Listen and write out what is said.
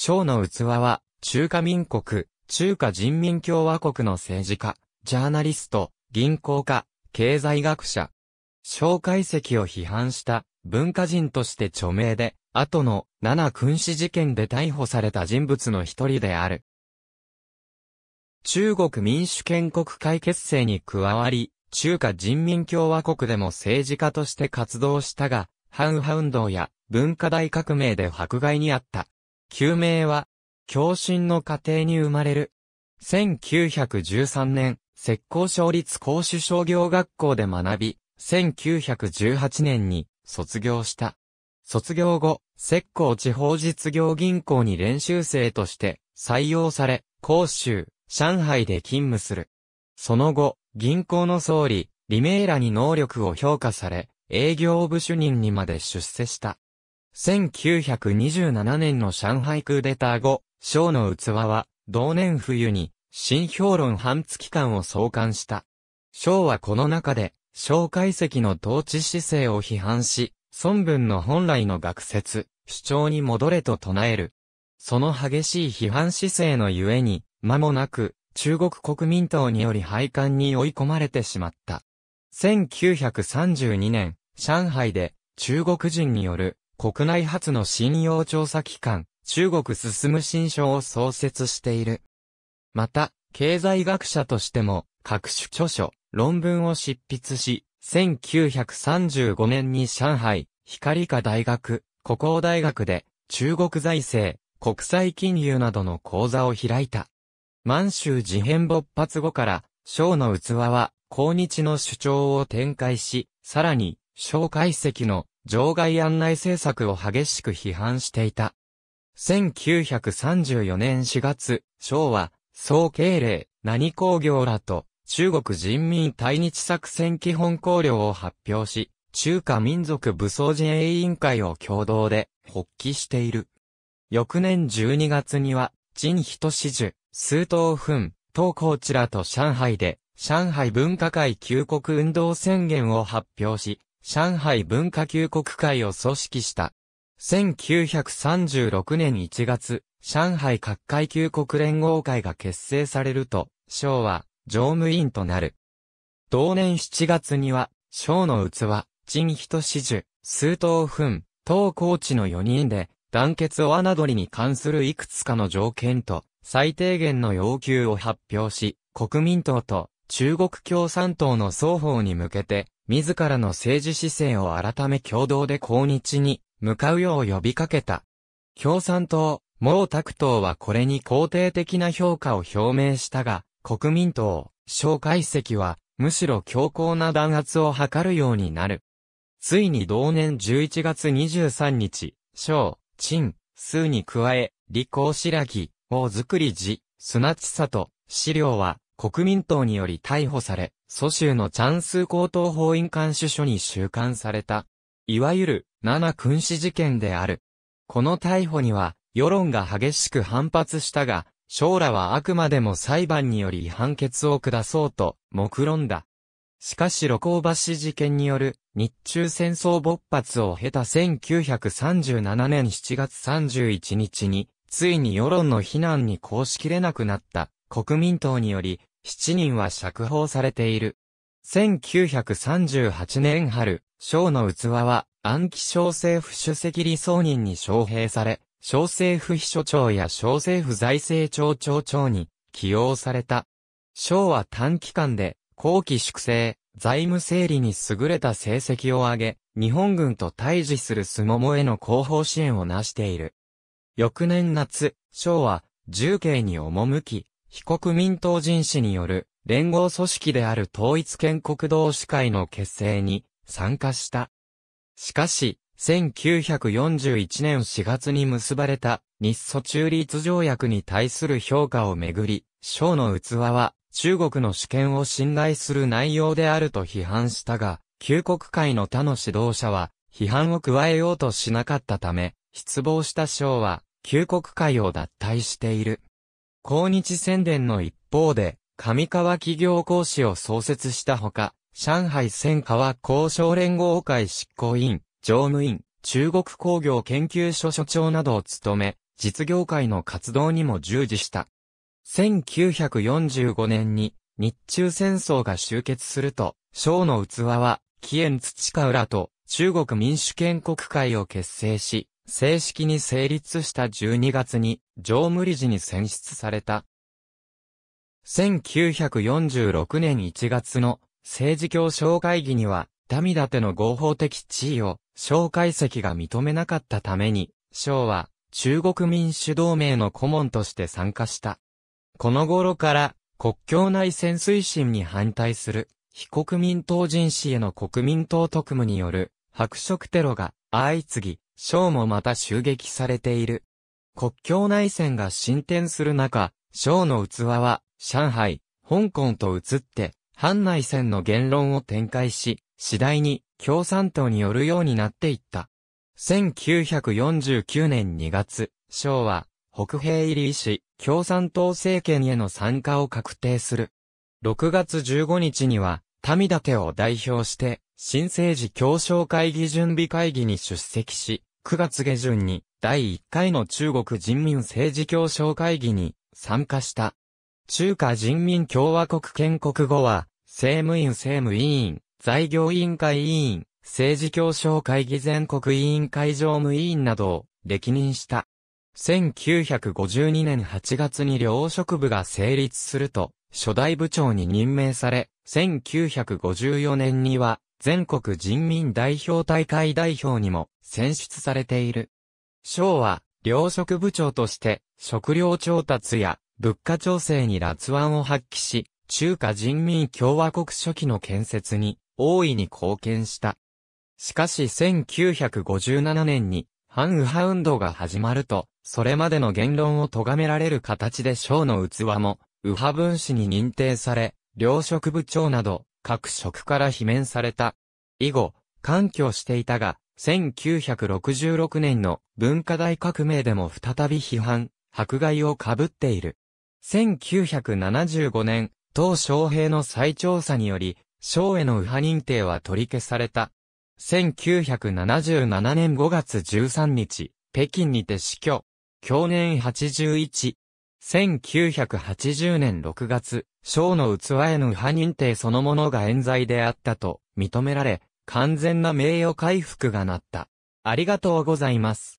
章の器は、中華民国、中華人民共和国の政治家、ジャーナリスト、銀行家、経済学者。章解析を批判した文化人として著名で、後の七君子事件で逮捕された人物の一人である。中国民主建国会結成に加わり、中華人民共和国でも政治家として活動したが、ハウハ運動や文化大革命で迫害にあった。救命は、共振の家庭に生まれる。1913年、石膏省立公主商業学校で学び、1918年に卒業した。卒業後、石膏地方実業銀行に練習生として採用され、広州、上海で勤務する。その後、銀行の総理、リメーラに能力を評価され、営業部主任にまで出世した。1927年の上海クーデター後、章の器は、同年冬に、新評論半月間を創刊した。章はこの中で、章解析の統治姿勢を批判し、孫文の本来の学説、主張に戻れと唱える。その激しい批判姿勢のゆえに、間もなく、中国国民党により廃刊に追い込まれてしまった。1932年、上海で、中国人による国内初の信用調査機関、中国進む新書を創設している。また、経済学者としても、各種著書、論文を執筆し、1935年に上海、光科大学、古工大学で、中国財政、国際金融などの講座を開いた。満州事変勃発後から、章の器は、抗日の主張を展開し、さらに、小解析の場外案内政策を激しく批判していた。1934年4月、昭和、総敬礼、何工業らと、中国人民対日作戦基本綱領を発表し、中華民族武装自衛委員会を共同で発起している。翌年12月には、陳人志樹、数東奮、東高知らと上海で、上海文化会旧国運動宣言を発表し、上海文化級国会を組織した。1936年1月、上海各界級国連合会が結成されると、章は常務委員となる。同年7月には、章の器、陳人志樹、数等分、当高知の4人で、団結を侮りに関するいくつかの条件と、最低限の要求を発表し、国民党と中国共産党の双方に向けて、自らの政治姿勢を改め共同で抗日に向かうよう呼びかけた。共産党、毛沢東はこれに肯定的な評価を表明したが、国民党、蒋介石は、むしろ強硬な弾圧を図るようになる。ついに同年11月23日、小、陳、数に加え、李光白木、王作り寺、砂地里、資料は、国民党により逮捕され、蘇州のチャンス高等法院監視所に収監された。いわゆる、七君子事件である。この逮捕には、世論が激しく反発したが、将来はあくまでも裁判により判決を下そうと、目論んだ。しかし露甲橋事件による日中戦争勃発を経た1937年7月31日に、ついに世論の非難に抗しきれなくなった国民党により7人は釈放されている。1938年春、章の器は暗記小政府主席理想人に招聘され、小政府秘書長や小政府財政庁長長に起用された。章は短期間で後期粛清、財務整理に優れた成績を上げ、日本軍と対峙するスモモへの後方支援を成している。翌年夏、章は重慶に赴き、非国民党人士による連合組織である統一建国同士会の結成に参加した。しかし、1941年4月に結ばれた日ソ中立条約に対する評価をめぐり、章の器は中国の主権を侵害する内容であると批判したが、旧国会の他の指導者は批判を加えようとしなかったため、失望した章は旧国会を脱退している。抗日宣伝の一方で、上川企業講師を創設したほか、上海戦川交渉連合会執行委員、常務委員、中国工業研究所所長などを務め、実業界の活動にも従事した。1945年に日中戦争が終結すると、章の器は、紀延土浦と中国民主建国会を結成し、正式に成立した12月に、常務理事に選出された。1946年1月の政治協商会議には、民立の合法的地位を、蒋介石が認めなかったために、蒋は、中国民主同盟の顧問として参加した。この頃から、国境内潜水心に反対する、非国民党人士への国民党特務による、白色テロが相次ぎ、将もまた襲撃されている。国境内戦が進展する中、将の器は、上海、香港と移って、藩内戦の言論を展開し、次第に共産党によるようになっていった。1949年2月、昭は、北平入りし、共産党政権への参加を確定する。6月15日には、民立を代表して、新生児協商会議準備会議に出席し、9月下旬に第1回の中国人民政治協商会議に参加した。中華人民共和国建国後は、政務院政務委員、財業委員会委員、政治協商会議全国委員会常務委員などを歴任した。1952年8月に両職部が成立すると、初代部長に任命され、1954年には全国人民代表大会代表にも選出されている。省は、糧食部長として、食料調達や物価調整に辣腕を発揮し、中華人民共和国初期の建設に大いに貢献した。しかし1957年に反右派運動が始まると、それまでの言論を咎められる形で省の器も右派分子に認定され、糧食部長など各職から罷免された。以後、環境していたが、1966年の文化大革命でも再び批判、迫害を被っている。1975年、当昌平の再調査により、昌への右派認定は取り消された。1977年5月13日、北京にて死去。去年81。1980年6月、章の器への派認定そのものが冤罪であったと認められ、完全な名誉回復がなった。ありがとうございます。